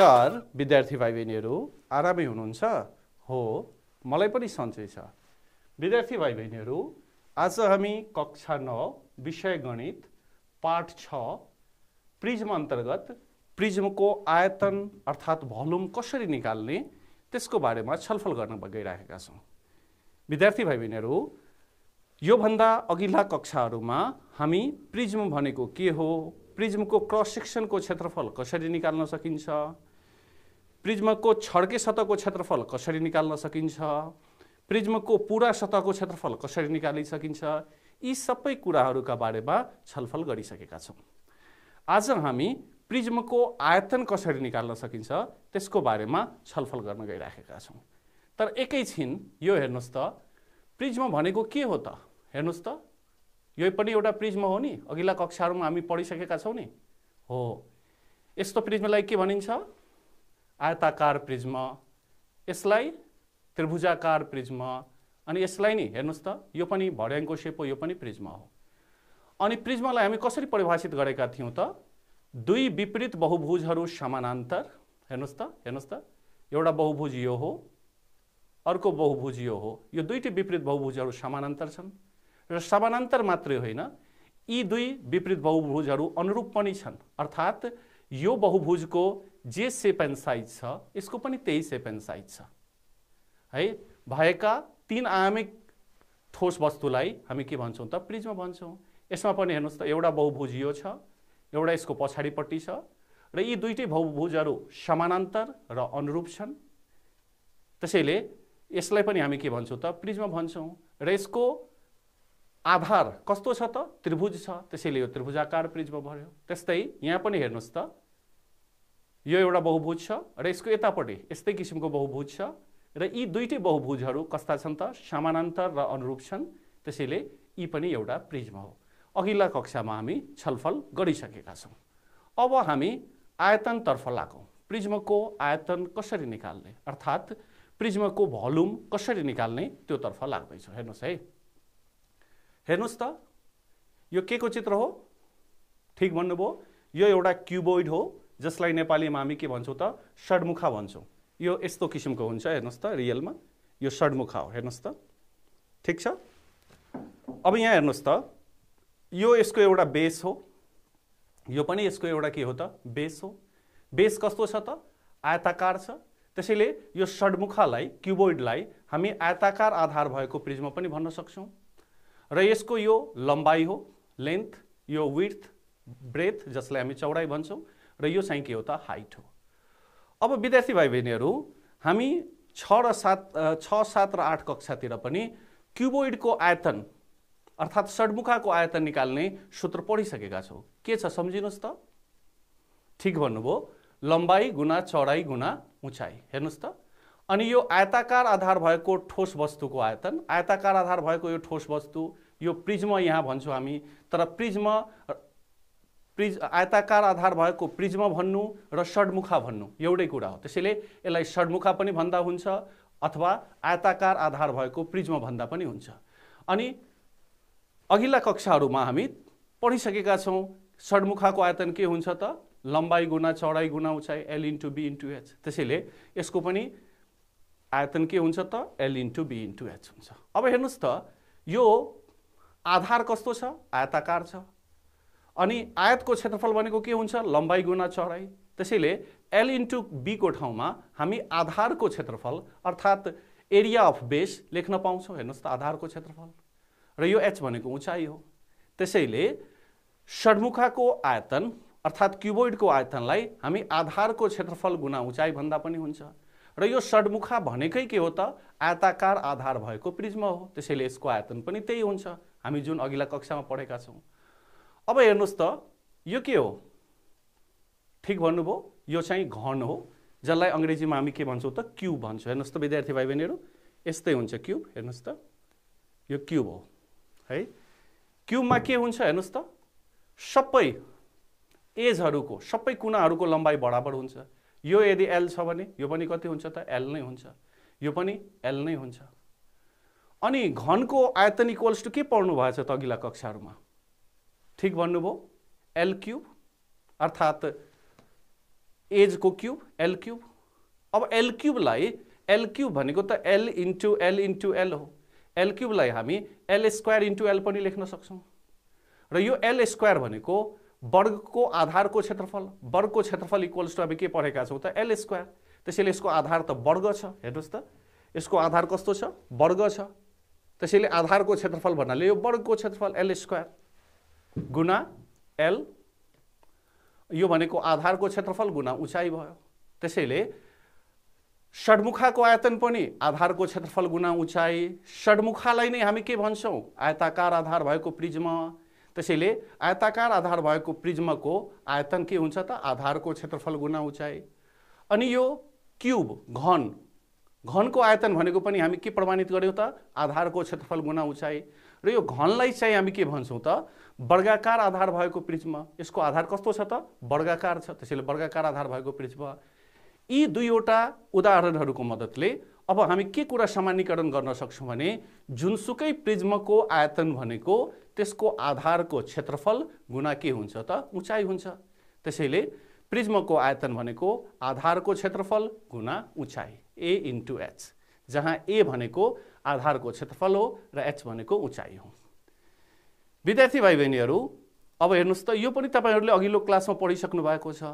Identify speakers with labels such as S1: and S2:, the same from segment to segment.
S1: नमस्कार विद्यार्थी भाइ बहिनीहरू आरामै हुनुहुन्छ हो मलाई पनि सन्चै छ विद्यार्थी भाइ बहिनीहरू आज हामी कक्षा नौ विषय गणित पाठ छ प्रिज्म अन्तर्गत प्रिज्मको आयतन अर्थात् भलुम कसरी निकाल्ने त्यसको बारेमा छलफल गर्न गइरहेका छौँ विद्यार्थी भाइ बहिनीहरू योभन्दा अघिल्ला कक्षाहरूमा हामी प्रिज्म भनेको के हो प्रिज्मको क्रस सेक्सनको क्षेत्रफल कसरी निकाल्न सकिन्छ प्रिज्मको छड्के सतहको क्षेत्रफल कसरी निकाल्न सकिन्छ प्रिज्मको पुरा सतहको क्षेत्रफल कसरी निकालिसकिन्छ यी सबै कुराहरूका बारेमा छलफल गरिसकेका छौँ आज हामी प्रिज्मको आयतन कसरी निकाल्न सकिन्छ त्यसको बारेमा छलफल गर्न गइराखेका छौँ तर एकैछिन यो हेर्नुहोस् त प्रिज्म भनेको के हो त हेर्नुहोस् त यो पनि एउटा प्रिज्म हो नि अघिल्ला कक्षाहरूमा हामी पढिसकेका छौँ नि हो यस्तो प्रिज्मलाई के भनिन्छ आयताकार प्रिज्म यसलाई त्रिभुजाकार प्रिज्म अनि यसलाई नि हेर्नुहोस् त यो पनि भड्याङको सेप हो यो पनि प्रिज्म हो अनि प्रिज्मलाई हामी कसरी परिभाषित गरेका थियौँ त दुई विपरीत बहुभुजहरू समानान्तर हेर्नुहोस् त हेर्नुहोस् त एउटा बहुभुज यो हो अर्को बहुभुज यो हो यो दुईटै विपरीत बहुभुजहरू समानान्तर छन् र समानान्तर मात्रै होइन यी दुई विपरीत बहुभुजहरू अनुरूप पनि छन् अर्थात् यो बहुभुजको जे सेप एन्ड साइज छ यसको पनि त्यही सेप एन्ड साइज छ है भएका तिन आयामिक ठोस वस्तुलाई हामी के भन्छौँ त प्रिजमा भन्छौँ यसमा पनि हेर्नुहोस् त एउटा बहुभुज यो छ एउटा यसको पछाडिपट्टि छ र यी दुइटै बहुभुजहरू समानान्तर र अनुरूप छन् त्यसैले यसलाई पनि हामी के भन्छौँ त प्रिजमा भन्छौँ र यसको आधार कस्तो छ त त्रिभुज छ त्यसैले यो त्रिभुजाकार प्रिजमा भयो त्यस्तै यहाँ पनि हेर्नुहोस् त यो एउटा बहुभुज छ र यसको यतापट्टि यस्तै किसिमको बहुभुज छ र यी दुईटै बहुभुजहरू कस्ता छन् त समानान्तर र अनुरूप छन् त्यसैले यी पनि एउटा प्रिज्म हो अघिल्ला कक्षामा हामी छलफल गरिसकेका छौँ अब हामी आयतनतर्फ लागौँ प्रिज्मको आयतन कसरी निकाल्ने अर्थात् प्रिज्मको भल्युम कसरी निकाल्ने त्योतर्फ लाग्दैछौँ हेर्नुहोस् है हेर्नुहोस् त यो के को चित्र हो ठिक भन्नुभयो यो एउटा क्युबोइड हो जसलाई नेपालीमा हामी के भन्छौँ त षड्मुखा भन्छौँ यो यस्तो किसिमको हुन्छ हेर्नुहोस् त रियलमा यो षड्मुखा हो हेर्नुहोस् त ठिक छ अब यहाँ हेर्नुहोस् त यो यसको एउटा बेस हो यो पनि यसको एउटा के हो त बेस हो बेस कस्तो छ त आयताकार छ त्यसैले यो षड्मुखालाई क्युबोइडलाई हामी आयताकार आधार भएको प्रिजमा पनि भन्न सक्छौँ र यसको यो लम्बाइ हो लेन्थ यो विर्थ ब्रेथ जसलाई हामी चौडाइ भन्छौँ र यो चाहिँ के हो त हाइट हो अब विद्यार्थी भाइ बहिनीहरू हामी छ र सात छ सात र आठ कक्षातिर पनि क्युबोइडको आयतन अर्थात् षडमुखाको आयतन निकाल्ने सूत्र पढिसकेका छौँ के छ सम्झिनुहोस् त ठिक भन्नुभयो लम्बाइ गुना चौडाइ गुणा उचाइ हेर्नुहोस् त अनि यो आयताकार आधार भएको ठोस वस्तुको आयतन आयताकार आधार भएको यो ठोस वस्तु यो प्रिज्म यहाँ भन्छौँ हामी तर प्रिज्म प्रिज आयताकार आधार भएको प्रिज्म भन्नु र षड्मुखा भन्नु एउटै कुरा हो त्यसैले यसलाई षड्मुखा पनि भन्दा हुन्छ अथवा आयताकार आधार भएको प्रिज्म भन्दा पनि हुन्छ अनि अघिल्ला कक्षाहरूमा हामी पढिसकेका छौँ षड्मुखाको आयतन के हुन्छ त लम्बाइ गुणा चौडाइ गुणा उचाइ L into B into H त्यसैले यसको पनि आयतन के हुन्छ त L into B into H हुन्छ अब हेर्नुहोस् त यो आधार कस्तो छ आयताकार छ अनि आयतको क्षेत्रफल भनेको के हुन्छ लम्बाइ गुणा चढाइ त्यसैले एल इन्टु बीको ठाउँमा हामी आधारको क्षेत्रफल अर्थात् एरिया अफ बेस लेख्न पाउँछौँ हेर्नुहोस् त आधारको क्षेत्रफल र यो एच भनेको उचाइ हो त्यसैले षडमुखाको आयतन अर्थात् क्युबोइडको आयतनलाई हामी आधारको क्षेत्रफल गुणा उचाइ भन्दा पनि हुन्छ र यो षडमुखा भनेकै के हो त आयताकार आधार भएको प्रिज्म हो त्यसैले यसको आयतन पनि त्यही हुन्छ हामी जुन अघिल्ला कक्षामा पढेका छौँ अब हेर्नुहोस् त यो के हो ठिक भन्नुभयो यो चाहिँ घन हो जसलाई अङ्ग्रेजीमा हामी के भन्छौँ त क्युब भन्छौँ हेर्नुहोस् त विद्यार्थी भाइ बहिनीहरू यस्तै हुन्छ क्युब हेर्नुहोस् त यो क्युब हो है क्युबमा के हुन्छ हेर्नुहोस् त सबै एजहरूको सबै कुनाहरूको लम्बाइ बराबर हुन्छ यो यदि एल छ भने यो पनि कति हुन्छ त एल नै हुन्छ यो पनि एल नै हुन्छ अनि घनको आयतन इक्वल्स टु के पढ्नु भएछ त अघिल्ला कक्षाहरूमा ठिक भन्नुभयो एल अर्थात अर्थात् एजको क्युब एल क्यूब अब एल लाई एल क्यूब भनेको त L into L into L हो एल लाई हामी एल स्क्वायर इन्टु एल पनि लेख्न सक्छौँ र यो एल स्क्वायर भनेको वर्गको आधारको क्षेत्रफल वर्गको क्षेत्रफल इक्वल्स टु हामी के पढेका छौँ त एल स्क्वायर त्यसैले यसको आधार त वर्ग छ हेर्नुहोस् त यसको आधार कस्तो छ वर्ग छ त्यसैले आधारको क्षेत्रफल भन्नाले यो वर्गको क्षेत्रफल एल स्क्वायर गुना एल यो भनेको आधारको क्षेत्रफल गुना उचाइ भयो त्यसैले षडमुखाको आयतन पनि आधारको क्षेत्रफल गुना उचाइ षडमुखालाई नै हामी के भन्छौँ आयताकार आधार भएको प्रिज्म त्यसैले आयताकार आधार भएको प्रिज्मको आयतन के हुन्छ त आधारको क्षेत्रफल गुना उचाइ अनि यो क्युब घन घनको आयतन भनेको पनि हामी के प्रमाणित गऱ्यौँ त आधारको क्षेत्रफल गुना उचाइ र यो घनलाई चाहिँ हामी के भन्छौँ त वर्गाकार आधार भएको प्रिज्म यसको आधार कस्तो छ त वर्गाकार छ त्यसैले वर्गाकार आधार भएको प्रिज्म यी दुईवटा उदाहरणहरूको मद्दतले अब हामी के कुरा सामान्यकरण गर्न सक्छौँ भने जुनसुकै प्रिज्मको आयतन भनेको त्यसको आधारको क्षेत्रफल गुणा के हुन्छ त उचाइ हुन्छ त्यसैले प्रिज्मको आयतन भनेको आधारको क्षेत्रफल गुणा उचाइ ए इन्टु एच जहाँ ए भनेको आधारको क्षेत्रफल हो र एच भनेको उचाइ हो विद्यार्थी भाइ बहिनीहरू अब हेर्नुहोस् त यो पनि तपाईँहरूले अघिल्लो क्लासमा पढिसक्नु भएको छ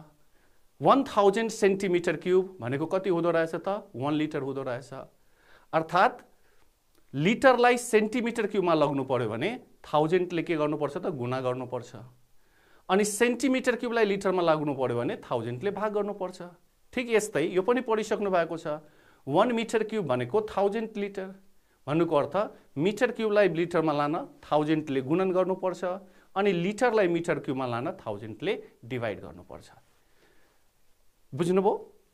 S1: वान थाउजन्ड सेन्टिमिटर क्युब भनेको कति हुँदो रहेछ त वान लिटर हुँदो रहेछ अर्थात् लिटरलाई सेन्टिमिटर क्युबमा लग्नु पऱ्यो भने थाउजन्डले के गर्नुपर्छ त गुणा गर्नुपर्छ अनि सेन्टिमिटर क्युबलाई लिटरमा लाग्नु पऱ्यो भने थाउजन्डले भाग गर्नुपर्छ ठिक यस्तै यो पनि पढिसक्नु भएको छ वान मिटर क्युब भनेको थाउजन्ड लिटर भन्नुको अर्थ मिटर क्युबलाई लिटरमा लान थाउजन्डले गुणन गर्नुपर्छ अनि लिटरलाई मिटर क्युबमा लान थाउजन्डले डिभाइड गर्नुपर्छ बुझ्नुभयो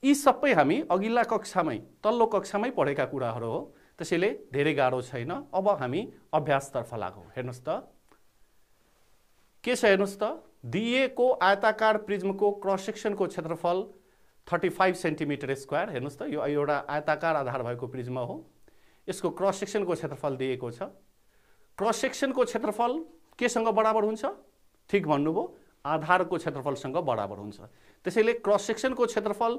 S1: यी सबै हामी अघिल्ला कक्षामै तल्लो कक्षामै पढेका कुराहरू हो त्यसैले धेरै गाह्रो छैन अब हामी अभ्यासतर्फ लागौँ हेर्नुहोस् त के छ हेर्नुहोस् त दिइएको आयताकार प्रिज्मको क्रस सेक्सनको क्षेत्रफल थर्टी फाइभ सेन्टिमिटर स्क्वायर हेर्नुहोस् त यो एउटा आयताकार आधार भएको प्रिज्म हो यसको क्रस सेक्सनको क्षेत्रफल दिएको छ क्रस सेक्सनको क्षेत्रफल केसँग बराबर हुन्छ ठिक भन्नुभयो आधारको क्षेत्रफलसँग बराबर हुन्छ त्यसैले क्रस सेक्सनको क्षेत्रफल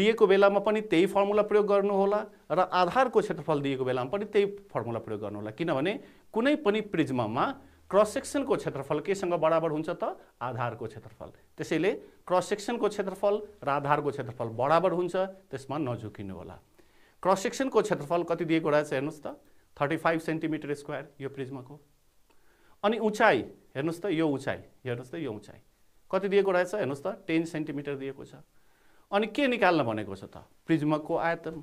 S1: दिएको बेलामा पनि त्यही फर्मुला प्रयोग गर्नुहोला र आधारको क्षेत्रफल दिएको बेलामा पनि त्यही फर्मुला प्रयोग गर्नुहोला किनभने कुनै पनि प्रिज्ममा क्रस सेक्सनको क्षेत्रफल केसँग बराबर हुन्छ त आधारको क्षेत्रफल त्यसैले क्रस सेक्सनको क्षेत्रफल र आधारको क्षेत्रफल बराबर हुन्छ त्यसमा नझुकिनुहोला क्रस सेक्सनको क्षेत्रफल कति दिएको रहेछ हेर्नुहोस् त थर्टी फाइभ सेन्टिमिटर स्क्वायर यो प्रिज्माको अनि उचाइ हेर्नुहोस् त यो उचाइ हेर्नुहोस् त यो उचाइ कति दिएको रहेछ हेर्नुहोस् त टेन सेन्टिमिटर दिएको छ अनि के निकाल्न भनेको छ त प्रिज्मको आयतन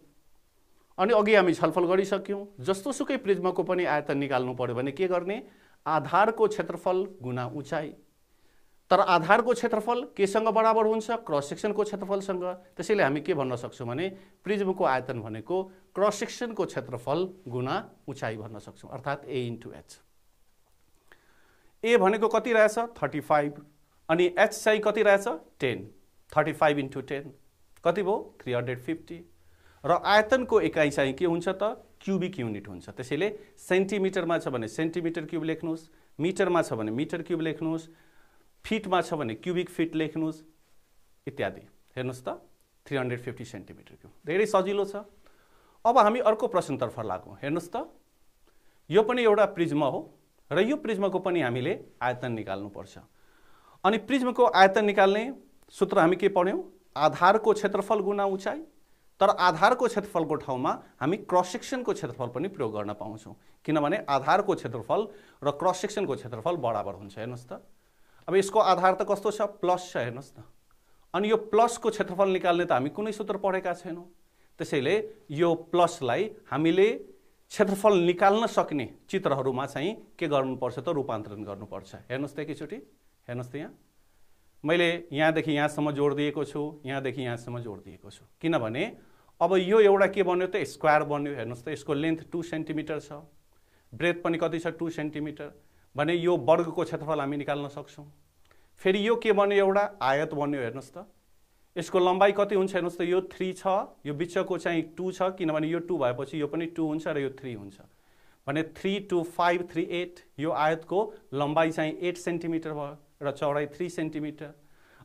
S1: अनि अघि हामी छलफल गरिसक्यौँ सुकै प्रिज्मको पनि आयतन निकाल्नु पऱ्यो भने के गर्ने आधारको क्षेत्रफल गुना उचाइ तर आधारको क्षेत्रफल केसँग बराबर हुन्छ क्रस सेक्सनको क्षेत्रफलसँग त्यसैले हामी के भन्न सक्छौँ भने प्रिज्मको आयतन भनेको क्रस सेक्सनको क्षेत्रफल गुणा उचाइ भन्न सक्छौँ अर्थात् ए इन्टु एच ए भनेको कति रहेछ थर्टी फाइभ अनि एच चाहिँ कति रहेछ ten thirty five into ten कति भयो थ्री हन्ड्रेड फिफ्टी र आयतनको एकाइ चाहिँ के हुन्छ त क्युबिक युनिट हुन्छ त्यसैले सेन्टिमिटरमा छ भने सेन्टिमिटर क्युब लेख्नुहोस् मिटरमा छ भने मिटर क्युब लेख्नुहोस् फिटमा छ भने क्युबिक फिट लेख्नुहोस् इत्यादि हेर्नुहोस् त three hundred fifty centimetre cube धेरै सजिलो छ अब हामी अर्को प्रश्नतर्फ लागौँ हेर्नुहोस् त यो पनि एउटा प्रिज्म हो र यो प्रिज्मको पनि हामीले आयतन निकाल्नुपर्छ अनि प्रिज्मको आयतन निकाल्ने सूत्र हामी के पढ्यौँ आधारको क्षेत्रफल गुणा उचाइ तर आधारको क्षेत्रफलको ठाउँमा हामी क्रस सेक्सनको क्षेत्रफल पनि प्रयोग गर्न पाउँछौँ किनभने आधारको क्षेत्रफल र क्रस सेक्सनको क्षेत्रफल बराबर हुन्छ हेर्नुहोस् त अब यसको आधार त कस्तो छ प्लस छ हेर्नुहोस् न अनि यो प्लसको क्षेत्रफल निकाल्ने त हामी कुनै सूत्र पढेका छैनौँ त्यसैले यो प्लसलाई हामीले क्षेत्रफल निकाल्न सक्ने चित्रहरूमा चाहिँ के गर्नुपर्छ त रूपान्तरण गर्नुपर्छ हेर्नुहोस् त एकैचोटि हेर्नुहोस् त यहाँ मैले यहाँदेखि यहाँसम्म जोड दिएको छु यहाँदेखि यहाँसम्म जोड दिएको छु किनभने अब यो एउटा के बन्यो त स्क्वायर बन्यो हेर्नुहोस् त यसको लेन्थ टू सेन्टिमिटर छ ब्रेथ पनि कति छ टू सेन्टिमिटर भने यो वर्गको क्षेत्रफल हामी निकाल्न सक्छौँ फेरि यो के बन्यो एउटा आयत बन्यो हेर्नुहोस् त यसको लम्बाइ कति हुन्छ हेर्नुहोस् त यो थ्री छ यो बिचको चाहिँ टू छ किनभने यो टू भएपछि यो पनि टू हुन्छ र यो थ्री हुन्छ भने three two five three eight यो आयतको लम्बाइ चाहिँ एट सेन्टिमिटर भयो र चौडाइ थ्री सेन्टिमिटर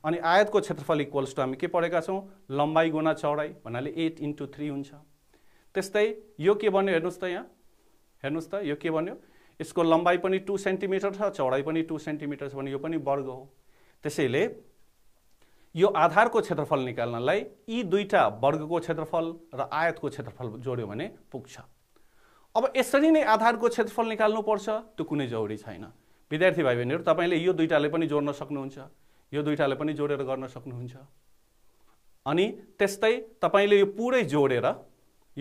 S1: अनि आयतको क्षेत्रफल इक्वल्स टु हामी के पढेका छौँ लम्बाइ गुणा चौडाइ भन्नाले एट इन्टु थ्री हुन्छ त्यस्तै यो के बन्यो हेर्नुहोस् त यहाँ हेर्नुहोस् त यो के बन्यो यसको लम्बाइ पनि टु सेन्टिमिटर छ चौडाइ पनि टु सेन्टिमिटर छ भने यो पनि वर्ग हो त्यसैले यो आधारको क्षेत्रफल निकाल्नलाई यी दुईवटा वर्गको क्षेत्रफल र आयतको क्षेत्रफल जोड्यो भने पुग्छ अब यसरी नै आधारको क्षेत्रफल निकाल्नुपर्छ त्यो कुनै जरुरी छैन विद्यार्थी भाइ बहिनीहरू तपाईँले यो दुईवटाले पनि जोड्न सक्नुहुन्छ यो दुईवटाले पनि जोडेर गर्न सक्नुहुन्छ अनि त्यस्तै तपाईँले यो पुरै जोडेर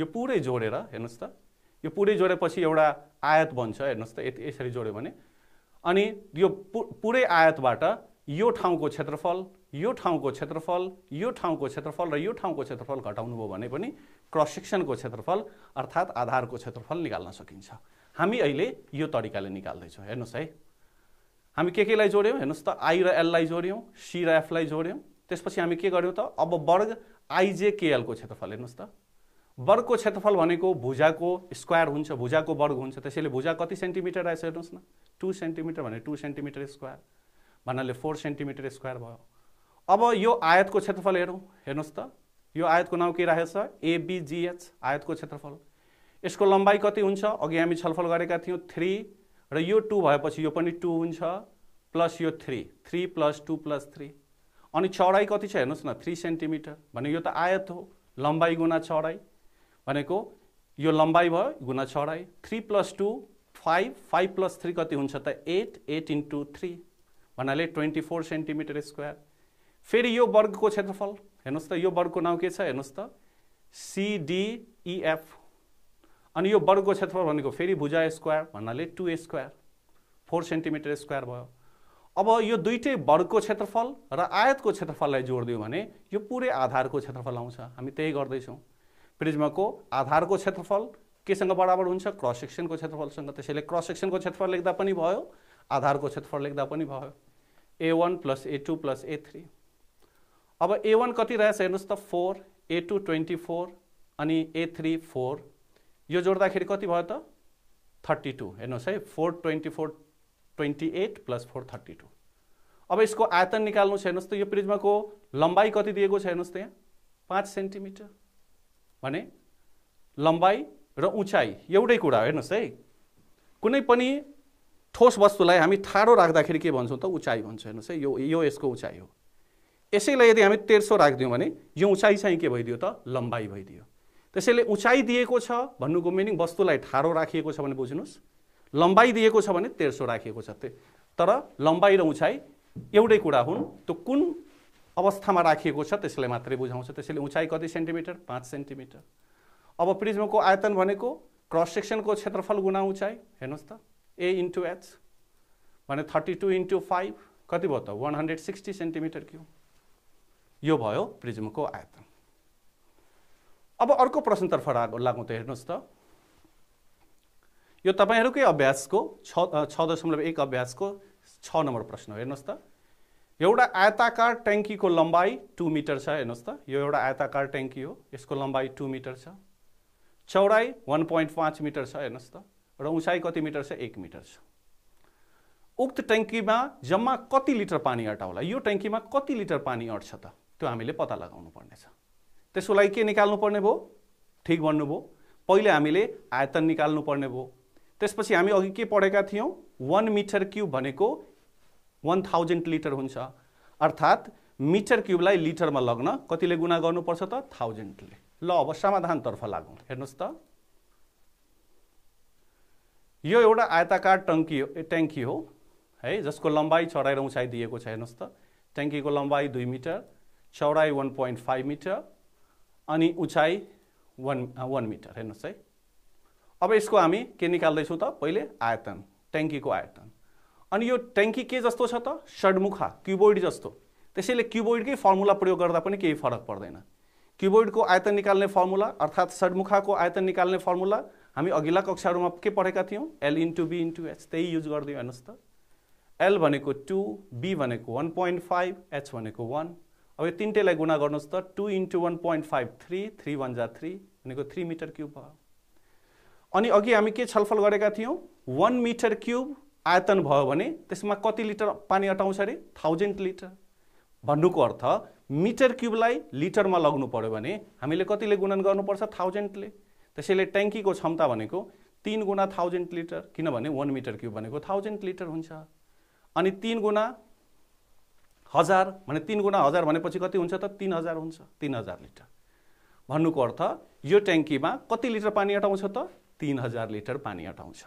S1: यो पुरै जोडेर हेर्नुहोस् त यो पुरै जोडेपछि एउटा आयात बन्छ हेर्नुहोस् त यति यसरी जोड्यो भने अनि यो पुरै आयातबाट यो ठाउँको क्षेत्रफल यो ठाउँको क्षेत्रफल यो ठाउँको क्षेत्रफल र यो ठाउँको क्षेत्रफल घटाउनु घटाउनुभयो भने पनि क्रस सेक्सनको क्षेत्रफल अर्थात् आधारको क्षेत्रफल निकाल्न सकिन्छ हामी अहिले यो तरिकाले निकाल्दैछौँ हेर्नुहोस् है हामी के केलाई जोड्यौँ हेर्नुहोस् त आई र एललाई जोड्यौँ सी र एफलाई जोड्यौँ त्यसपछि हामी के गर्यौँ त अब वर्ग आइजेकेएलको क्षेत्रफल हेर्नुहोस् त वर्गको क्षेत्रफल भनेको भुजाको स्क्वायर हुन्छ भुजाको वर्ग हुन्छ त्यसैले भुजा कति सेन्टिमिटर रहेछ हेर्नुहोस् न टु सेन्टिमिटर भने टु सेन्टिमिटर स्क्वायर भन्नाले फोर सेन्टिमिटर स्क्वायर भयो अब यो आयतको क्षेत्रफल हेरौँ हेर्नुहोस् त यो आयतको नाउँ के रहेछ एबिजिएच आयतको क्षेत्रफल यसको लम्बाइ कति हुन्छ अघि हामी छलफल गरेका थियौँ थ्री र यो टू भएपछि यो पनि टू हुन्छ प्लस यो three three plus two plus three अनि चौडाइ कति छ हेर्नुहोस् न थ्री सेन्टिमिटर भने यो त आयत हो लम्बाइ गुणा चौडाइ भनेको यो लम्बाइ भयो गुणा चढाइ three plus two five five plus three कति हुन्छ त एट एट इन्टु थ्री भन्नाले ट्वेन्टी फोर सेन्टिमिटर स्क्वायर फेरि यो वर्गको क्षेत्रफल हेर्नुहोस् त यो वर्गको नाउँ के छ हेर्नुहोस् त सिडिइएफ e, अनि यो वर्गको क्षेत्रफल भनेको फेरि भुजा स्क्वायर भन्नाले two square four centimetre square भयो अब यो दुइटै वर्गको क्षेत्रफल र आयतको क्षेत्रफललाई जोडिदियो भने यो पुरै आधारको क्षेत्रफल आउँछ हामी त्यही गर्दैछौँ प्रिज्मको आधारको क्षेत्रफल केसँग बराबर हुन्छ क्रस सेक्सनको क्षेत्रफलसँग त्यसैले क्रस सेक्सनको क्षेत्रफल लेख्दा पनि भयो आधारको क्षेत्रफल लेख्दा पनि भयो A one plus A two plus A three अब ए वान कति रहेछ हेर्नुहोस् त four A two twenty four अनि ए थ्री फोर यो जोड्दाखेरि कति भयो त थर्टी टू हेर्नुहोस् है four twenty four twenty eight plus four thirty two अब यसको आयतन निकाल्नु छ हेर्नुहोस् त यो प्रिज्माको लम्बाइ कति दिएको छ हेर्नुहोस् त यहाँ पाँच सेन्टिमिटर भने लम्बाइ र उचाइ एउटै कुरा हो हेर्नुहोस् है कुनै पनि ठोस वस्तुलाई हामी ठाडो राख्दाखेरि के भन्छौँ त उचाइ भन्छौँ हेर्नुहोस् है यो यो यसको उचाइ हो यसैलाई यदि हामी तेर्सो राखिदियौँ भने यो उचाइ चाहिँ के भइदियो त लम्बाइ भइदियो त्यसैले उचाइ दिएको छ भन्नुको मिनिङ वस्तुलाई ठाडो राखिएको छ भने बुझ्नुहोस् लम्बाइ दिएको छ भने तेर्सो राखिएको छ तर लम्बाइ र उचाइ एउटै कुरा हुन् त्यो कुन अवस्थामा राखिएको छ त्यसलाई मात्रै बुझाउँछ त्यसैले उचाइ कति सेन्टिमिटर पाँच सेन्टिमिटर अब प्रिज्मको आयतन भनेको क्रस सेक्सनको क्षेत्रफल गुणा उचाइ हेर्नुहोस् त ए इन्टु एच भने थर्टी टू इन्टु फाइभ कति भयो त one hundred sixty centimetre cube यो भयो प्रिज्मको आयतन अब अर्को प्रश्नतर्फ लागौँ त हेर्नुहोस् त यो तपाईँहरूकै अभ्यासको छ छ दशमलव एक अभ्यासको छ नम्बर प्रश्न हो हेर्नुहोस् त एउटा आयताकार ट्याङ्कीको लम्बाइ टु मिटर छ हेर्नुहोस् त यो एउटा आयताकार ट्याङ्की हो यसको लम्बाइ टु मिटर छ चौडाइ वान पोइन्ट पाँच मिटर छ हेर्नुहोस् त र उचाइ कति मिटर छ एक मिटर छ उक्त ट्याङ्कीमा जम्मा कति लिटर पानी अटाउला यो ट्याङ्कीमा कति लिटर पानी अट्छ त त्यो हामीले पत्ता लगाउनु पर्नेछ त्यसको लागि के निकाल्नु पर्ने भयो ठिक भन्नुभयो पहिले हामीले आयतन निकाल्नु पर्ने भयो त्यसपछि हामी अघि के पढेका थियौँ वान मिटर क्युब भनेको वान थाउजन्ड लिटर हुन्छ अर्थात् मिटर क्युबलाई लिटरमा लग्न कतिले गुणा गर्नुपर्छ त थाउजन्डले ल अब समाधानतर्फ लागौँ हेर्नुहोस् त यो एउटा आयताकार टङ्की ट्याङ्की हो है जसको लम्बाइ चढाइ र उचाइ दिएको छ हेर्नुहोस् त ट्याङ्कीको लम्बाइ दुई मिटर चौडाइ वान पोइन्ट फाइभ मिटर अनि उचाइ वान वान मिटर हेर्नुहोस् है अब यसको हामी के निकाल्दैछौँ त पहिले आयतन ट्याङ्कीको आयतन अनि यो ट्याङ्की के जस्तो छ त षडमुखा क्युबोइड जस्तो त्यसैले क्युबोइडकै फर्मुला प्रयोग गर्दा पनि केही फरक पर्दैन क्युबोइडको आयतन निकाल्ने फर्मुला अर्थात् षडमुखाको आयतन निकाल्ने फर्मुला हामी अघिल्ला कक्षाहरूमा के पढेका थियौँ L into B into H त्यही युज गरिदियो हेर्नुहोस् त एल भनेको टू बी भनेको वान पोइन्ट फाइभ एच भनेको वान अब यो तिनटैलाई गुणा गर्नुहोस् त two into one point five three three one जा थ्री भनेको थ्री मिटर क्युब भयो अनि अघि हामी के छलफल गरेका थियौँ वान मिटर क्युब आयतन भयो भने त्यसमा कति लिटर पानी अटाउँछ अरे थाउजन्ड लिटर भन्नुको अर्थ मिटर क्युबलाई लिटरमा लग्नु पऱ्यो भने हामीले कतिले गुणन गर्नुपर्छ थाउजन्डले त्यसैले ट्याङ्कीको क्षमता भनेको तिन गुणा थाउजन्ड लिटर किनभने वान मिटर क्युब भनेको थाउजन्ड लिटर हुन्छ अनि तिन गुणा हजार भने तिन गुणा हजार भनेपछि कति हुन्छ त तिन हजार हुन्छ तिन हजार लिटर भन्नुको अर्थ यो ट्याङ्कीमा कति लिटर पानी अटाउँछ त तिन हजार लिटर पानी अटाउँछ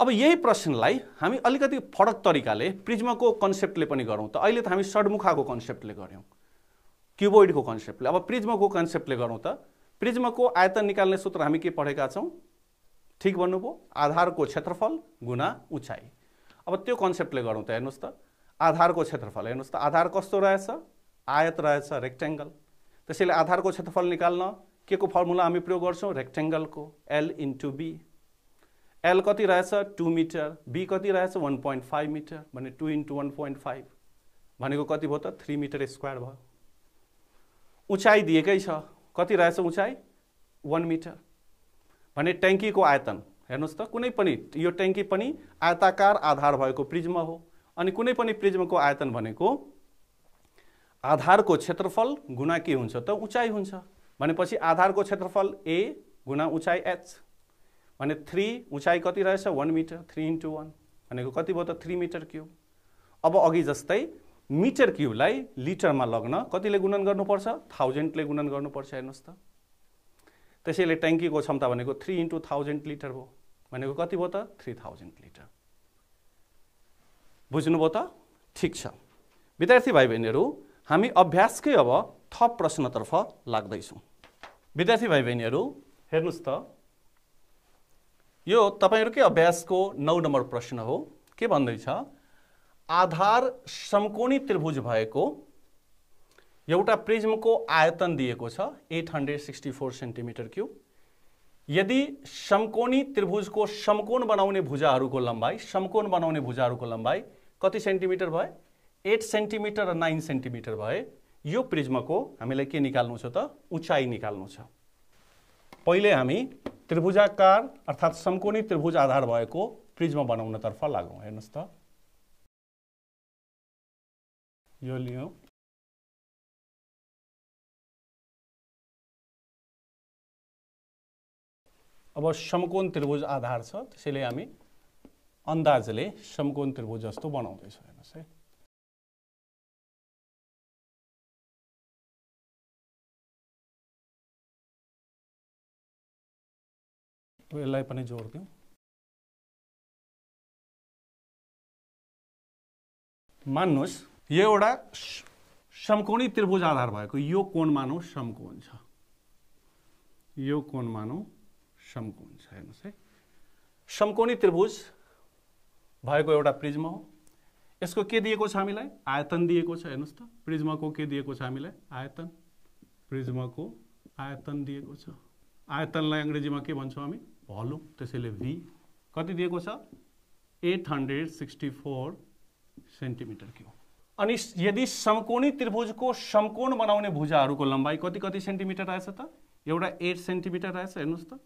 S1: अब यही प्रश्नलाई हामी अलिकति फरक तरिकाले प्रिज्मको कन्सेप्टले पनि गरौँ त अहिले त हामी षडमुखाको कन्सेप्टले गऱ्यौँ क्युबोइडको कन्सेप्टले अब प्रिज्मको कन्सेप्टले गरौँ त प्रिज्मको आयतन निकाल्ने सूत्र हामी के पढेका छौँ ठिक भन्नुभयो आधारको क्षेत्रफल गुणा उचाइ अब त्यो कन्सेप्टले गरौँ त हेर्नुहोस् त आधारको क्षेत्रफल हेर्नुहोस् त आधार कस्तो रहेछ आयत रहेछ रेक्ट्याङ्गल त्यसैले आधारको क्षेत्रफल निकाल्न के को फर्मुला हामी प्रयोग गर्छौँ रेक्ट्याङ्गलको एल इन्टु बी एल कति रहेछ टु मिटर बी कति रहेछ वान पोइन्ट फाइभ मिटर भने two into one point five भनेको कति भयो त थ्री मिटर स्क्वायर भयो उचाइ दिएकै छ कति रहेछ उचाइ वान मिटर भने ट्याङ्कीको आयतन हेर्नुहोस् त कुनै पनि यो ट्याङ्की पनि आयताकार आधार भएको प्रिज्म हो अनि कुनै पनि प्रिज्मको आयतन भनेको आधारको क्षेत्रफल गुणा के हुन्छ त उचाइ हुन्छ भनेपछि आधारको क्षेत्रफल ए गुणा उचाइ एच भने थ्री उचाइ कति रहेछ one metre three into one भनेको कति भयो त थ्री मिटर क्युब अब अघि जस्तै मिटर क्युबलाई लिटरमा लग्न कतिले गुणन गर्नुपर्छ थाउजन्डले गुणन गर्नुपर्छ हेर्नुहोस् त त्यसैले ट्याङ्कीको क्षमता भनेको थ्री इन्टु थाउजन्ड लिटर भयो भनेको कति भयो त थ्री थाउजन्ड लिटर बुझ्नुभयो त ठिक छ विद्यार्थी भाइ बहिनीहरू हामी अभ्यासकै अब थप प्रश्नतर्फ लाग्दैछौँ विद्यार्थी भाइ बहिनीहरू हेर्नुहोस् त यो तपाईँहरूकै अभ्यासको नौ नम्बर प्रश्न हो के भन्दैछ आधार समकोणी त्रिभुज भएको एउटा प्रिज्मको आयतन दिएको छ eight hundred sixty four centimetre cube यदि समकोणी त्रिभुजको समकोण बनाउने भुजाहरूको लम्बाइ समकोण बनाउने भुजाहरूको लम्बाइ कति सेन्टिमिटर भए एट सेन्टिमिटर र नाइन सेन्टिमिटर भए यो प्रिज्मको हामीलाई के निकाल्नु छ त उचाइ निकाल्नु छ पहिले हामी त्रिभुजाकार अर्थात् समकोणी त्रिभुज आधार भएको प्रिज्म बनाउनतर्फ लागौँ हेर्नुहोस् त यो लियौँ अब समकोण त्रिभुज आधार छ त्यसैले हामी अन्दाजले समकोण त्रिभुज जस्तो बनाउँदैछौँ हेर्नुहोस् है यसलाई पनि जोड दिउँ मान्नुहोस् यो एउटा समकोणी त्रिभुज आधार भएको यो कोण मानौ समकोण छ यो कोण मानौँ समकोण छ हेर्नुहोस् है समकोणी त्रिभुज भएको एउटा प्रिज्म हो यसको के दिएको छ हामीलाई आयतन दिएको छ हेर्नुहोस् त प्रिज्मको के दिएको छ हामीलाई आयतन प्रिज्मको आयतन दिएको छ आयतनलाई अङ्ग्रेजीमा के भन्छौँ हामी भल्युम त्यसैले भी कति दिएको छ eight hundred sixty four centimetre cube अनि यदि समकोणी त्रिभुजको समकोण बनाउने भुजाहरूको लम्बाइ कति कति सेन्टिमिटर रहेछ त एउटा एट सेन्टिमिटर रहेछ हेर्नुहोस् त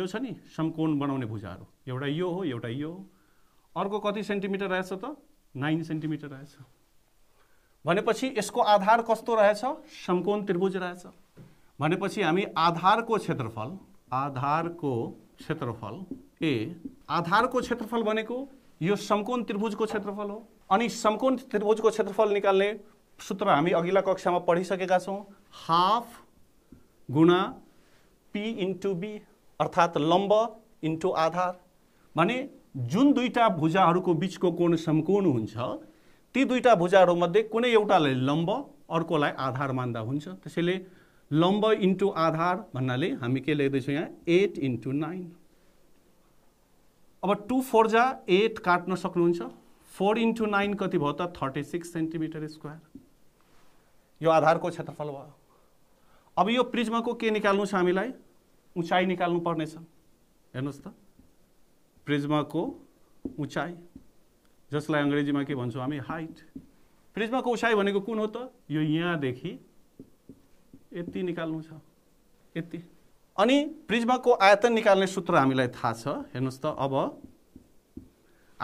S1: यो छ नि समकोण बनाउने भुजाहरू एउटा यो हो एउटा यो हो अर्को कति सेन्टिमिटर रहेछ त नाइन सेन्टिमिटर रहेछ भनेपछि यसको आधार कस्तो रहेछ समकोण त्रिभुज रहेछ भनेपछि हामी आधारको क्षेत्रफल आधारको क्षेत्रफल ए आधारको क्षेत्रफल भनेको यो समकोण त्रिभुजको क्षेत्रफल हो अनि समकोण त्रिभुजको क्षेत्रफल निकाल्ने सूत्र हामी अघिल्ला कक्षामा पढिसकेका छौँ हाफ गुणा पी इन्टु बी अर्थात् लम्ब इन्टु आधार भने जुन दुईवटा भुजाहरूको बिचको कोण समकोण हुन्छ ती दुईवटा भुजाहरूमध्ये कुनै एउटालाई लम्ब अर्कोलाई आधार मान्दा हुन्छ त्यसैले लम्ब इन्टु आधार भन्नाले हामी के लेख्दैछौँ यहाँ एट इन्टु नाइन अब टु फोर जा एट काट्न सक्नुहुन्छ फोर इन्टु नाइन कति भयो त थर्टी सिक्स सेन्टिमिटर स्क्वायर यो आधारको क्षेत्रफल भयो अब यो प्रिज्मको के निकाल्नु छ हामीलाई उचाइ निकाल्नु पर्नेछ हेर्नुहोस् त प्रिज्मको उचाइ जसलाई अङ्ग्रेजीमा के भन्छौँ हामी हाइट प्रिज्मको उचाइ भनेको कुन हो त यो यहाँदेखि यति निकाल्नु छ यति अनि प्रिज्माको आयतन निकाल्ने सूत्र हामीलाई थाहा छ हेर्नुहोस् त अब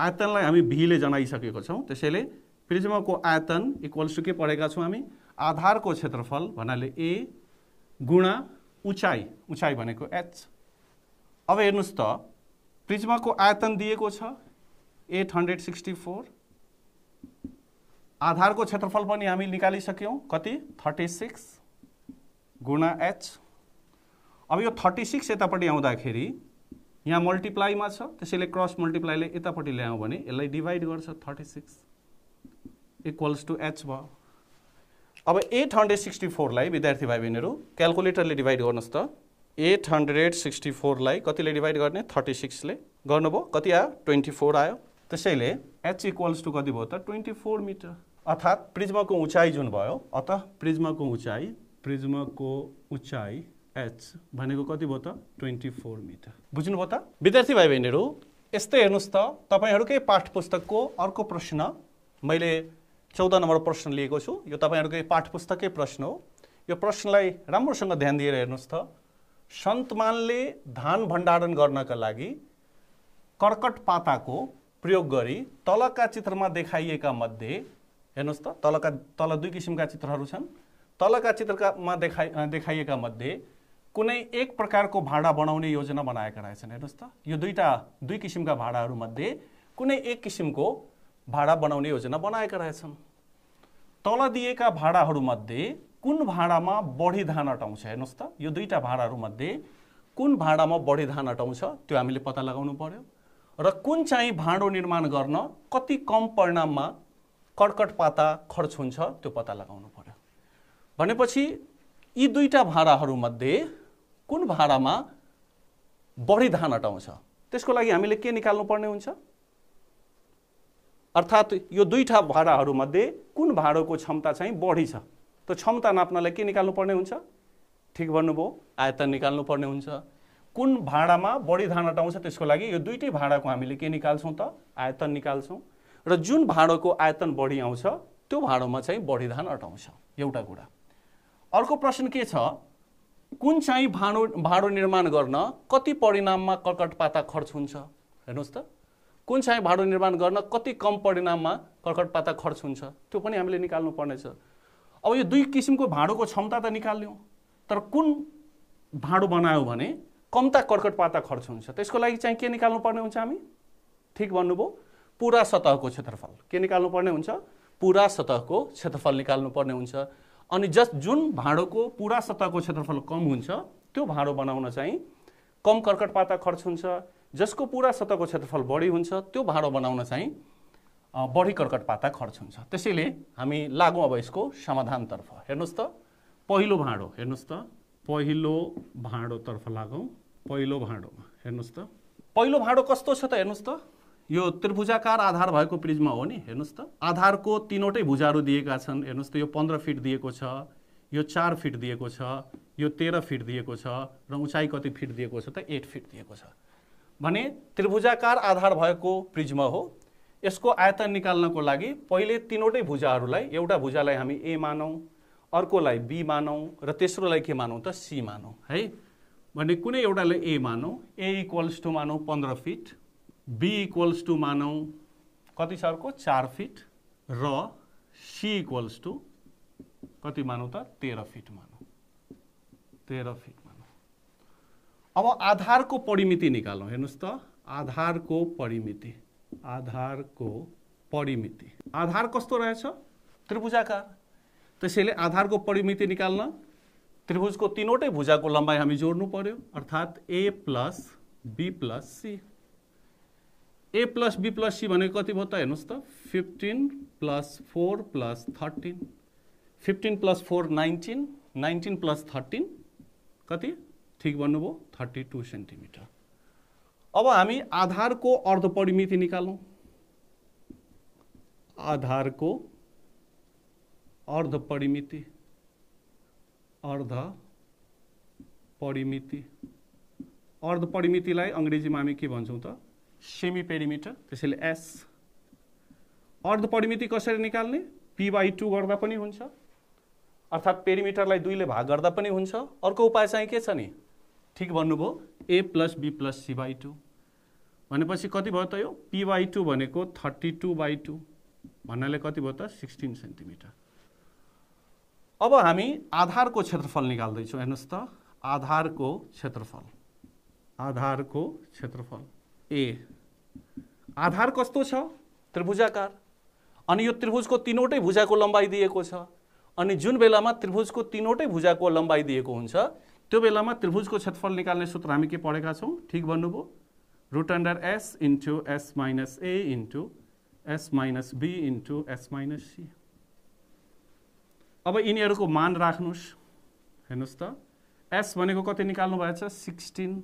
S1: आयतनलाई हामी भीले जनाइसकेको छौँ त्यसैले प्रिज्माको आयतन इक्वल्स टु के पढेका छौँ हामी आधारको क्षेत्रफल भन्नाले ए गुणा उचाइ उचाइ भनेको एच अब हेर्नुहोस् त प्रिज्माको आयतन दिएको छ एट हन्ड्रेड सिक्सटी फोर आधारको क्षेत्रफल पनि हामी निकालिसक्यौँ कति थर्टी सिक्स गुणा एच अब यो थर्टी सिक्स यतापट्टि आउँदाखेरि यहाँ मल्टिप्लाईमा छ त्यसैले क्रस मल्टिप्लाईले यतापट्टि ल्यायौँ भने यसलाई डिभाइड गर्छ thirty six equals to H भयो अब एट हन्ड्रेड सिक्सटी फोरलाई विद्यार्थी भाइ बहिनीहरू क्यालकुलेटरले डिभाइड गर्नुहोस् त एट हन्ड्रेड सिक्सटी फोरलाई कतिले डिभाइड गर्ने थर्टी सिक्सले गर्नुभयो कति आयो ट्वेन्टी फोर आयो त्यसैले एच इक्वल्स टु कति भयो त ट्वेन्टी फोर मिटर अर्थात् प्रिज्मको उचाइ जुन भयो अत प्रिज्मको उचाइ प्रिज्मको उचाइ एच भनेको कति भयो त ट्वेन्टी फोर मिटर बुझ्नुभयो त विद्यार्थी भाइ बहिनीहरू यस्तै हेर्नुहोस् त तपाईँहरूकै पाठ पुस्तकको अर्को प्रश्न मैले चौध नम्बर प्रश्न लिएको छु यो तपाईँहरूकै पाठ पुस्तकै प्रश्न हो यो प्रश्नलाई राम्रोसँग ध्यान दिएर हेर्नुहोस् त सन्तमानले धान भण्डारण गर्नका लागि कर्कट पाताको प्रयोग गरी तलका चित्रमा देखाइएका मध्ये हेर्नुहोस् त तलका तल दुई किसिमका चित्रहरू छन् तलका चित्रकामा देखाइ देखाइएका मध्ये कुनै एक प्रकारको भाँडा बनाउने योजना बनाएका रहेछन् हेर्नुहोस् त यो दुईवटा दुई किसिमका भाँडाहरूमध्ये कुनै एक किसिमको भाँडा बनाउने योजना बनाएका रहेछन् तल दिएका भाँडाहरूमध्ये कुन भाँडामा बढी धान अटाउँछ हेर्नुहोस् त यो दुईवटा भाँडाहरूमध्ये कुन भाँडामा बढी धान अटाउँछ त्यो हामीले पत्ता लगाउनु पर्यो र कुन चाहिँ भाँडो निर्माण गर्न कति कम परिणाममा कर्कट पाता खर्च हुन्छ त्यो पत्ता लगाउनु पर्यो भनेपछि यी दुईवटा भाँडाहरूमध्ये कुन भाँडामा बढी धान अटाउँछ त्यसको लागि हामीले के निकाल्नु पर्ने हुन्छ अर्थात् यो दुईवटा भाँडाहरूमध्ये कुन भाँडोको क्षमता चाहिँ बढी छ त्यो क्षमता नाप्नलाई के निकाल्नुपर्ने हुन्छ ठिक भन्नुभयो आयतन निकाल्नु पर्ने हुन्छ कुन भाँडामा बढी धान अटाउँछ त्यसको लागि यो दुइटै भाँडाको हामीले के निकाल्छौँ त आयतन निकाल्छौँ र जुन भाँडोको आयतन बढी आउँछ त्यो भाँडोमा चाहिँ बढी धान अटाउँछ एउटा कुरा अर्को प्रश्न के छ कुन चाहिँ भाँडो भाँडो निर्माण गर्न कति परिणाममा कर्कट पाता खर्च हुन्छ हेर्नुहोस् त कुन चाहिँ भाँडो निर्माण गर्न कति कम परिणाममा कर्कट पाता खर्च हुन्छ त्यो पनि हामीले निकाल्नु पर्नेछ अब यो दुई किसिमको भाँडोको क्षमता त निकाल्यौँ तर कुन भाँडो बनायो भने कम्ता कर्कट पाता खर्च हुन्छ त्यसको लागि चाहिँ के निकाल्नु पर्ने हुन्छ हामी ठिक भन्नुभयो पुरा सतहको क्षेत्रफल के निकाल्नु पर्ने हुन्छ पुरा सतहको क्षेत्रफल निकाल्नु पर्ने हुन्छ अनि जस्ट जुन भाँडोको पुरा सतहको क्षेत्रफल कम हुन्छ त्यो भाँडो बनाउन चाहिँ कम कर्कट पाता खर्च हुन्छ जसको पुरा सतहको क्षेत्रफल बढी हुन्छ त्यो भाँडो बनाउन चाहिँ बढी कर्कट पाता खर्च हुन्छ त्यसैले हामी लागौँ अब यसको समाधानतर्फ हेर्नुहोस् त पहिलो भाँडो हेर्नुहोस् त पहिलो भाँडोतर्फ लागौँ पहिलो भाँडोमा हेर्नुहोस् त पहिलो भाँडो कस्तो छ त हेर्नुहोस् त यो त्रिभुजाकार आधार भएको प्रिजमा हो नि हेर्नुहोस् त आधारको तिनवटै भुजाहरू दिएका छन् हेर्नुहोस् त यो पन्ध्र फिट दिएको छ यो चार फिट दिएको छ यो तेह्र फिट दिएको छ र उचाइ कति फिट दिएको छ त एट फिट दिएको छ भने त्रिभुजाकार आधार भएको प्रिज्म हो यसको आयतन निकाल्नको लागि पहिले तिनवटै भुजाहरूलाई एउटा भुजालाई हामी ए मानौँ अर्कोलाई बी मानौँ र तेस्रोलाई के मानौँ त सी मानौँ है भने कुनै एउटालाई ए मानौँ ए इक्वल्स टु मानौँ पन्ध्र फिट बी इक्वल्स टु मानौँ कति छ अर्को चार फिट र सी इक्वल्स टु कति मानौँ त तेह्र फिट मानौँ तेह्र फिट मानौँ अब आधारको परिमिति निकालौँ हेर्नुहोस् त आधारको परिमिति आधारको परिमिति आधार कस्तो रहेछ त्रिभुजाकार त्यसैले आधारको परिमिति निकाल्न त्रिभुजको तिनवटै भुजाको लम्बाइ हामी जोड्नु पर्यो अर्थात् A plus B plus C A plus B plus C भनेको कति भयो त हेर्नुहोस् त fifteen plus four plus thirteen fifteen plus four nineteen nineteen plus thirteen कति ठिक भन्नुभयो थर्टी टू सेन्टिमिटर अब हामी आधारको अर्धपरिमिति निकालौँ आधारको अर्धपरिमिति अर्ध परिमिति अर्धपरिमितिलाई अङ्ग्रेजीमा हामी के भन्छौँ त सेमी पेरिमिटर त्यसैले एस अर्ध परिमिति कसरी निकाल्ने पी बाई टू गर्दा पनि हुन्छ अर्थात् पेरिमिटरलाई दुईले भाग गर्दा पनि हुन्छ अर्को उपाय चाहिँ के छ नि ठिक भन्नुभयो A plus B plus C by two भनेपछि कति भयो त यो पी बाई टू भनेको थर्टी टू बाई टू भन्नाले कति भयो त सिक्सटिन सेन्टिमिटर अब हामी आधारको क्षेत्रफल निकाल्दैछौँ हेर्नुहोस् त आधारको क्षेत्रफल आधारको क्षेत्रफल ए आधार कस्तो छ त्रिभुजाकार अनि यो त्रिभुजको तिनवटै भुजाको लम्बाइ दिएको छ अनि जुन बेलामा त्रिभुजको तिनवटै भुजाको लम्बाइ दिएको हुन्छ त्यो बेलामा त्रिभुजको क्षेत्रफल निकाल्ने सूत्र हामी के पढेका छौँ ठिक भन्नुभयो root under S into S minus A into S minus B into S minus C अब यिनीहरूको मान राख्नुहोस् हेर्नुहोस् त एस भनेको कति निकाल्नु भएछ सिक्सटिन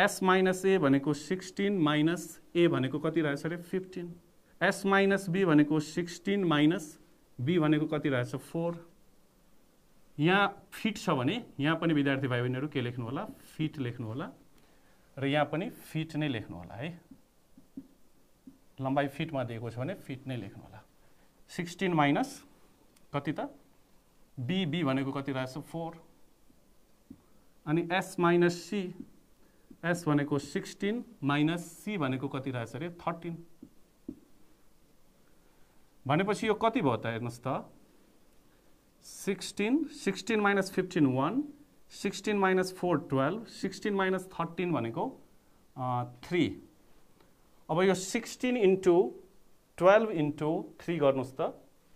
S1: एस माइनस ए भनेको सिक्सटिन माइनस ए भनेको कति रहेछ अरे फिफ्टिन एस माइनस बी भनेको सिक्सटिन माइनस बी भनेको कति रहेछ फोर यहाँ फिट छ भने यहाँ पनि विद्यार्थी भाइ बहिनीहरू के लेख्नु होला फिट लेख्नु होला र यहाँ पनि फिट नै लेख्नु होला है लम्बाइ फिटमा दिएको छ भने फिट नै लेख्नु होला सिक्सटिन माइनस कति त बी बी भनेको कति रहेछ फोर अनि एस माइनस सी एस भनेको सिक्सटिन माइनस सी भनेको कति रहेछ अरे थर्टिन भनेपछि यो कति भयो त हेर्नुहोस् त sixteen sixteen minus fifteen one sixteen minus four twelve sixteen minus thirteen भनेको थ्री अब यो sixteen into twelve into three गर्नुहोस् त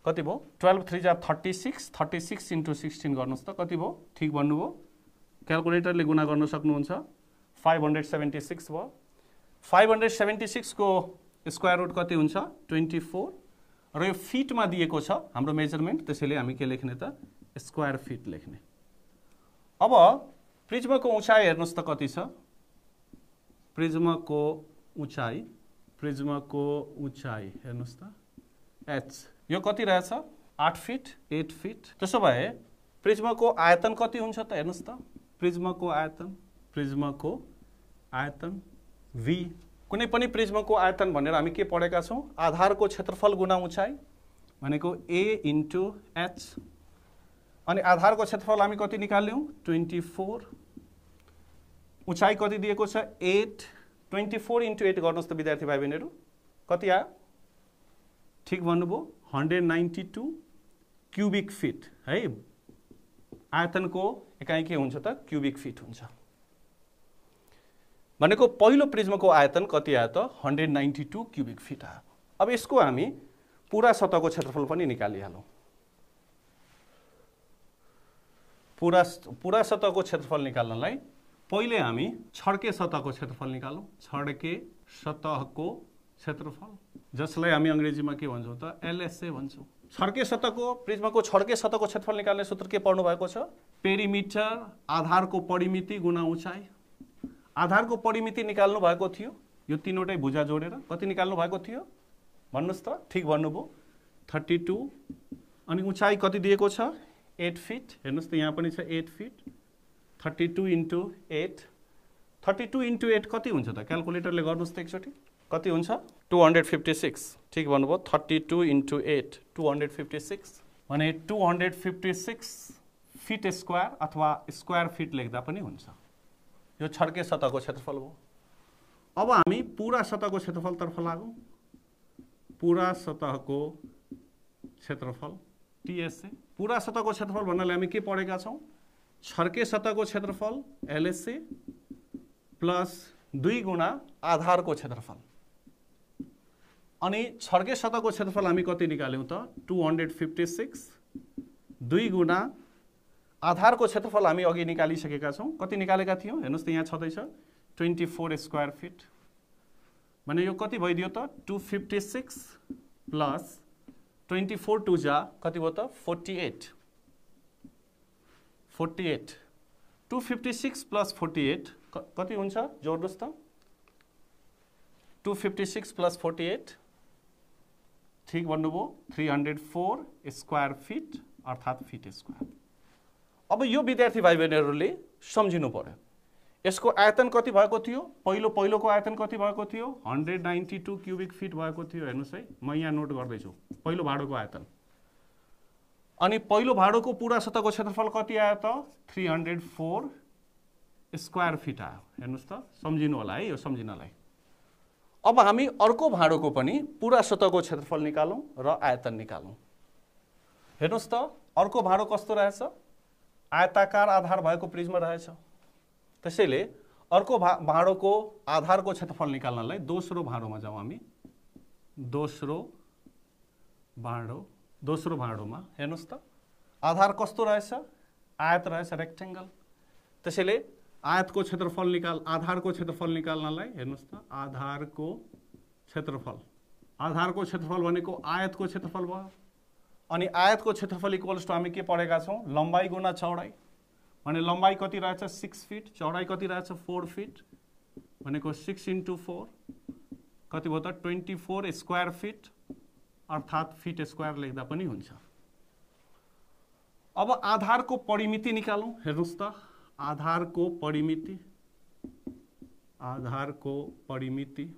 S1: कति भयो टुवेल्भ थ्री जा thirty six thirty six into sixteen गर्नुहोस् त कति भयो ठिक भन्नुभयो क्यालकुलेटरले गुणा गर्न सक्नुहुन्छ 576 हन्ड्रेड सेभेन्टी सिक्स भयो फाइभ हन्ड्रेड सेभेन्टी सिक्सको स्क्वायर रुट कति हुन्छ ट्वेन्टी फोर र यो फिटमा दिएको छ हाम्रो मेजरमेन्ट त्यसैले हामी के लेख्ने त स्क्वायर फिट लेख्ने अब प्रिज्मको उचाइ हेर्नुहोस् त कति छ प्रिज्मको उचाइ प्रिज्मको उचाइ हेर्नुहोस् त एच यो कति रहेछ आठ फिट एट फिट त्यसो भए प्रिज्मको आयतन कति हुन्छ त हेर्नुहोस् त प्रिज्मको आयतन प्रिज्मको आयतन भी कुनै पनि प्रिज्मको आयतन भनेर हामी के पढेका छौँ आधारको क्षेत्रफल गुना उचाइ भनेको ए इन्टु एच अनि आधारको क्षेत्रफल हामी कति निकाल्यौँ ट्वेन्टी फोर उचाइ कति दिएको छ eight twenty four into eight गर्नुहोस् त विद्यार्थी भाइ बहिनीहरू कति आयो ठिक भन्नुभयो hundred ninety two cubic feet है आयतनको एकाइ के हुन्छ त क्युबिक फिट हुन्छ भनेको पहिलो प्रिज्मको आयतन कति आयो त hundred ninety two cubic feet आयो अब यसको हामी पुरा सतहको क्षेत्रफल पनि निकालिहालौँ पुरा पुरा सतहको क्षेत्रफल निकाल्नलाई पहिले हामी छड्के सतहको क्षेत्रफल निकालौँ छड्के सतहको क्षेत्रफल जसलाई हामी अङ्ग्रेजीमा के भन्छौँ त एलएसए भन्छौँ छड्के सतहको प्रिज्मको छड्के सतहको क्षेत्रफल निकाल्ने सूत्र के पढ्नु भएको छ पेरिमिटर आधारको परिमिति गुणा उचाइ आधारको परिमिति निकाल्नु भएको थियो यो तिनवटै भुजा जोडेर कति निकाल्नु भएको थियो भन्नुहोस् त ठिक भन्नुभयो थर्टी टू अनि उचाइ कति दिएको छ एट फिट हेर्नुहोस् त यहाँ पनि छ eight feet thirty two into eight thirty two into eight कति हुन्छ त क्यालकुलेटरले गर्नुहोस् त एकचोटि कति हुन्छ टु हन्ड्रेड फिफ्टी सिक्स ठिक भन्नुभयो thirty two into eight two hundred fifty six भने two hundred fifty six feet square अथवा स्क्वायर फिट लेख्दा पनि हुन्छ यो छड्के सतहको क्षेत्रफल हो अब हामी पुरा सतहको क्षेत्रफलतर्फ लागौँ पुरा सतहको क्षेत्रफल टिएससी पुरा सतहको क्षेत्रफल भन्नाले हामी के पढेका छौँ छर्के सतहको क्षेत्रफल एलएसए प्लस दुई गुणा आधारको क्षेत्रफल अनि छर्के सतहको क्षेत्रफल हामी कति निकाल्यौँ त टु हन्ड्रेड फिफ्टी सिक्स दुई गुणा आधारको क्षेत्रफल हामी अघि निकालिसकेका छौँ कति निकालेका थियौँ हेर्नुहोस् त यहाँ छँदैछ ट्वेन्टी फोर स्क्वायर फिट भने यो कति भइदियो त two fifty six plus twenty four two जा कति भयो त forty eight forty eight two fifty six plus forty eight कति हुन्छ जोड्नुहोस् त two fifty six plus forty eight ठिक भन्नुभयो three hundred four square feet अर्थात् फिट स्क्वायर अब यो विद्यार्थी भाइ बहिनीहरूले सम्झिनु पर्यो यसको आयतन कति भएको थियो पहिलो पहिलोको आयतन कति भएको थियो hundred ninety two cubic feet भएको थियो हेर्नुहोस् है म यहाँ नोट गर्दैछु पहिलो भाडोको आयतन अनि पहिलो भाडोको पुरा सतहको क्षेत्रफल कति आयो त three hundred four square feet आयो हेर्नुहोस् त सम्झिनु होला है यो सम्झिनलाई अब हामी अर्को भाँडोको पनि पुरा सतहको क्षेत्रफल निकालौँ र आयतन निकालौँ हेर्नुहोस् त अर्को भाँडो कस्तो रहेछ आयताकार आधार भएको प्रिजमा रहेछ त्यसैले अर्को भा भाँडोको आधारको क्षेत्रफल निकाल्नलाई दोस्रो भाँडोमा जाउँ हामी दोस्रो भाँडो दोस्रो भाँडोमा हेर्नुहोस् त आधार कस्तो रहेछ आयत रहेछ रेक्टेङ्गल त्यसैले आयतको क्षेत्रफल निकाल आधारको क्षेत्रफल निकाल्नलाई हेर्नुहोस् त आधारको क्षेत्रफल आधारको क्षेत्रफल भनेको आयतको क्षेत्रफल भयो अनि आयतको क्षेत्रफल इक्वल्स टु हामी के पढेका छौँ लम्बाइ गुणा चौडाइ भने लम्बाइ कति रहेछ सिक्स फिट चौडाइ कति रहेछ फोर फिट भनेको सिक्स इन्टु फोर कति भयो त ट्वेन्टी फोर स्क्वायर फिट अर्थात् फिट स्क्वायर लेख्दा पनि हुन्छ अब आधारको परिमिति निकालौँ हेर्नुहोस् त आधारको परिमिति आधारको परिमिति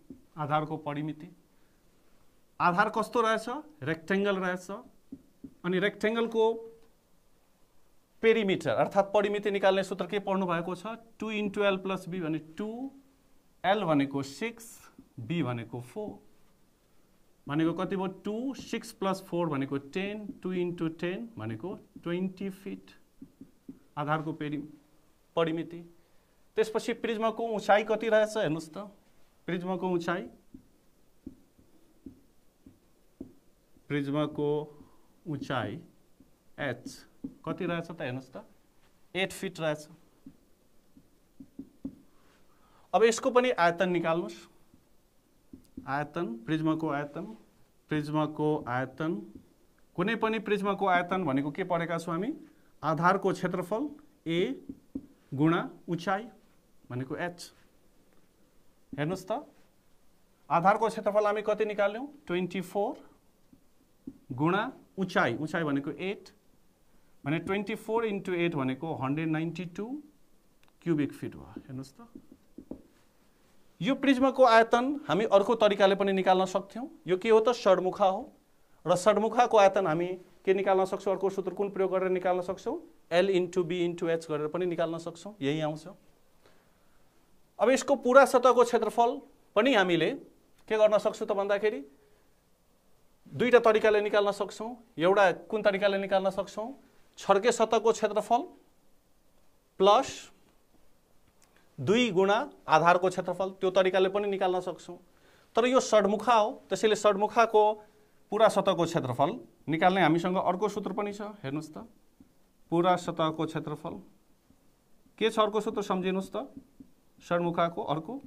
S1: आधारको परिमिति आधार कस्तो रहेछ रेक्टेङ्गल रहेछ अनि रेक्टेङ्गलको पेरिमिटर अर्थात् परिमिति निकाल्ने सूत्र के पढ्नु भएको छ two into L plus B भने टु एल भनेको सिक्स बी भनेको फोर भनेको कति भयो टु सिक्स प्लस फोर भनेको टेन टु इन्टु टेन भनेको ट्वेन्टी फिट आधारको पेरि परिमिति त्यसपछि प्रिज्मको उचाइ कति रहेछ हेर्नुहोस् त प्रिज्मको उचाइ प्रिज्मको उचाइ एच कति रहेछ त हेर्नुहोस् त एट फिट रहेछ अब यसको पनि आयतन निकाल्नुहोस् आयतन प्रिज्मको आयतन प्रिज्मको आयतन कुनै पनि प्रिज्मको आयतन भनेको के पढेका छौँ हामी आधारको क्षेत्रफल ए गुणा उचाइ भनेको एच हेर्नुहोस् त आधारको क्षेत्रफल हामी कति निकाल्यौँ ट्वेन्टी फोर गुणा उचाइ उचाइ भनेको एट भने ट्वेन्टी फोर इन्टु एट भनेको hundred ninety two cubic feet भयो हेर्नुहोस् त यो प्रिज्मको आयतन हामी अर्को तरिकाले पनि निकाल्न सक्थ्यौँ यो के हो त षडमुखा हो र षडमुखाको आयतन हामी के निकाल्न सक्छौँ अर्को सूत्र कुन प्रयोग गरेर निकाल्न सक्छौँ L into B into H गरेर पनि निकाल्न सक्छौँ यही आउँछ अब यसको पुरा सतहको क्षेत्रफल पनि हामीले के गर्न सक्छौँ त भन्दाखेरि दुईवटा तरिकाले निकाल्न सक्छौँ एउटा कुन तरिकाले निकाल्न सक्छौँ छर्के सतहको क्षेत्रफल प्लस दुई गुणा आधारको क्षेत्रफल त्यो तरिकाले पनि निकाल्न सक्छौँ तर यो सडमुखा हो त्यसैले सडमुखाको पुरा सतहको क्षेत्रफल निकाल्ने हामीसँग अर्को सूत्र पनि छ हेर्नुहोस् त पुरा सतहको क्षेत्रफल के छ अर्को सूत्र सम्झिनुहोस् त सडमुखाको अर्को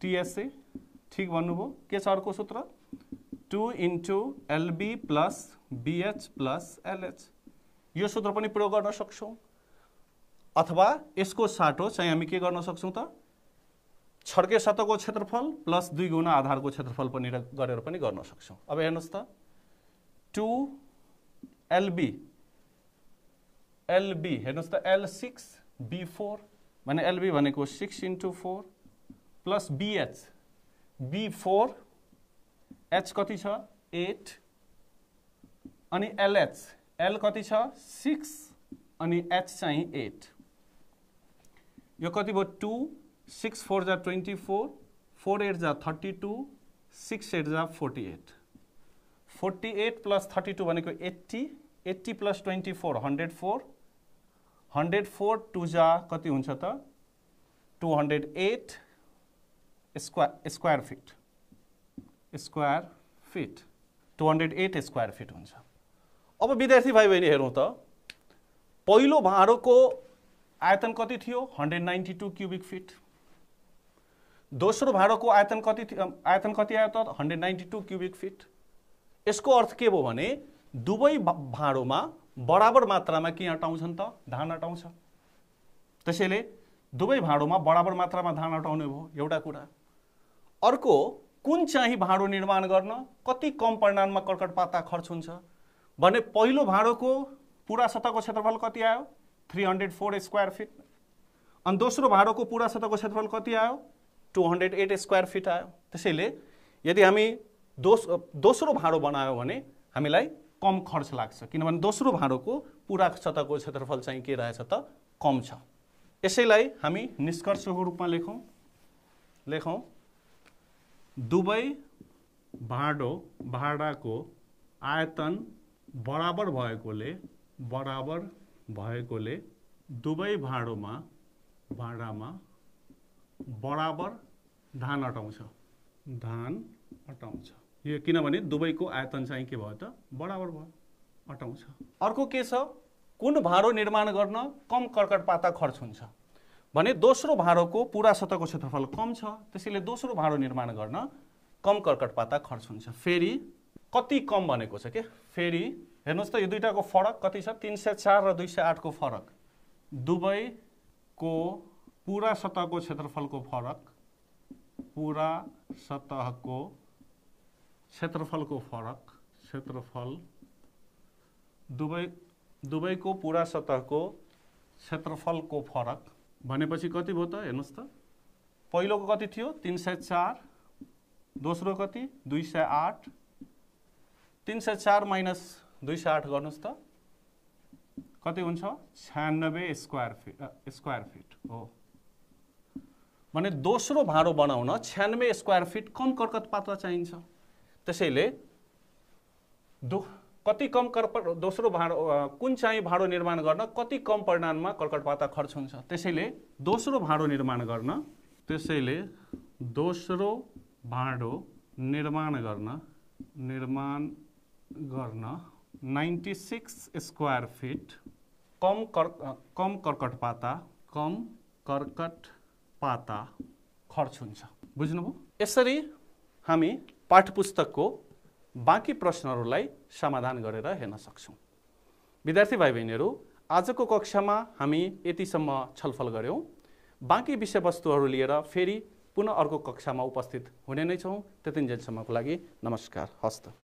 S1: टिएसए ठिक भन्नुभयो के छ अर्को सूत्र two into LB plus BH plus LH यो सूत्र पनि प्रयोग गर्न सक्छौँ अथवा यसको साटो चाहिँ हामी के गर्न सक्छौँ त छड्के सतको क्षेत्रफल प्लस दुई गुणा आधारको क्षेत्रफल पनि गरेर पनि गर्न सक्छौँ अब हेर्नुहोस् त टु एलबी एलबी हेर्नुहोस् त एल सिक्स बी फोर भने एलबी भनेको six into four plus BH B four H कति छ 8. अनि एलएच एल कति छ 6. अनि एच चाहिँ 8. यो कति भयो 2 सिक्स फोर जा ट्वेन्टी फोर फोर एट जा थर्टी टू सिक्स एट जा forty eight forty eight plus thirty two भनेको eighty eighty plus twenty four hundred four जा कति हुन्छ त two hundred square feet square feet two hundred eight square feet हुन्छ अब विद्यार्थी भाइ बहिनी हेरौँ त पहिलो भाँडोको आयतन कति थियो hundred ninety two cubic feet दोस्रो भाँडोको आयतन कति थियो आयतन कति आयो त hundred ninety two cubic feet यसको अर्थ के भयो भने दुवै भाँडोमा बराबर मात्रामा के अटाउँछन् त धान अटाउँछ त्यसैले दुवै भाँडोमा बराबर मात्रामा धान अटाउने भयो एउटा कुरा अर्को कुन चाहिँ भाँडो निर्माण गर्न कति कम परिणाममा कर्कट पाता खर्च हुन्छ भने पहिलो भाँडोको पुरा सतहको क्षेत्रफल कति आयो three hundred four square feet अनि दोस्रो भाँडोको पुरा सतहको क्षेत्रफल कति आयो two hundred eight square feet आयो त्यसैले यदि हामी दोस दोस्रो भाँडो बनायो भने हामीलाई कम खर्च लाग्छ किनभने दोस्रो भाँडोको पुरा सतहको क्षेत्रफल चाहिँ के रहेछ त कम छ यसैलाई हामी निष्कर्षको रूपमा लेखौँ लेखौँ दुबई भाँडो भाँडाको आयतन बराबर भएकोले बराबर भएकोले दुवै भाँडोमा भाँडामा बराबर धान अटाउँछ धान अटाउँछ यो किनभने दुबईको आयतन चाहिँ के भयो त बराबर भयो अटाउँछ अर्को के छ कुन भाँडो निर्माण गर्न कम कर्कट पाता खर्च हुन्छ भने दोस्रो भाँडोको पुरा सतहको क्षेत्रफल कम छ त्यसैले दोस्रो भाँडो निर्माण गर्न कम कर्कट पाता खर्च हुन्छ फेरि कति कम भनेको छ के फेरि हेर्नुहोस् त यो दुइटाको फरक कति छ तिन सय चार र दुई सय आठको फरक दुबईको पुरा सतहको क्षेत्रफलको फरक पुरा सतहको क्षेत्रफलको फरक क्षेत्रफल दुबई दुबईको पुरा सतहको क्षेत्रफलको फरक भनेपछि कति भयो त हेर्नुहोस् त पहिलोको कति थियो तिन सय चार दोस्रो कति दुई सय आठ तिन सय चार माइनस दुई सय आठ गर्नुहोस् त कति हुन्छ छ्यानब्बे स्क्वायर फिट स्क्वायर फिट हो भने दोस्रो भाँडो बनाउन छ्यानब्बे स्क्वायर फिट कम कर्कत पात्र चाहिन्छ त्यसैले दु कति कम कर दोस्रो भाँडो कुन चाहिँ भाँडो निर्माण गर्न कति कम परिणाममा कर्कट पाता खर्च हुन्छ त्यसैले दोस्रो भाँडो निर्माण गर्न त्यसैले दोस्रो भाँडो निर्माण गर्न निर्माण गर्न नाइन्टी सिक्स स्क्वायर फिट कम कर कम कर्कट पाता कम कर्कट पाता खर्च हुन्छ बुझ्नुभयो यसरी हामी पाठ्यपुस्तकको बाँकी प्रश्नहरूलाई समाधान गरेर हेर्न सक्छौँ विद्यार्थी भाइ बहिनीहरू आजको कक्षामा हामी यतिसम्म छलफल गऱ्यौँ बाँकी विषयवस्तुहरू लिएर फेरि पुनः अर्को कक्षामा उपस्थित हुने नै छौँ त्यतिन्जेलसम्मको लागि नमस्कार हस्त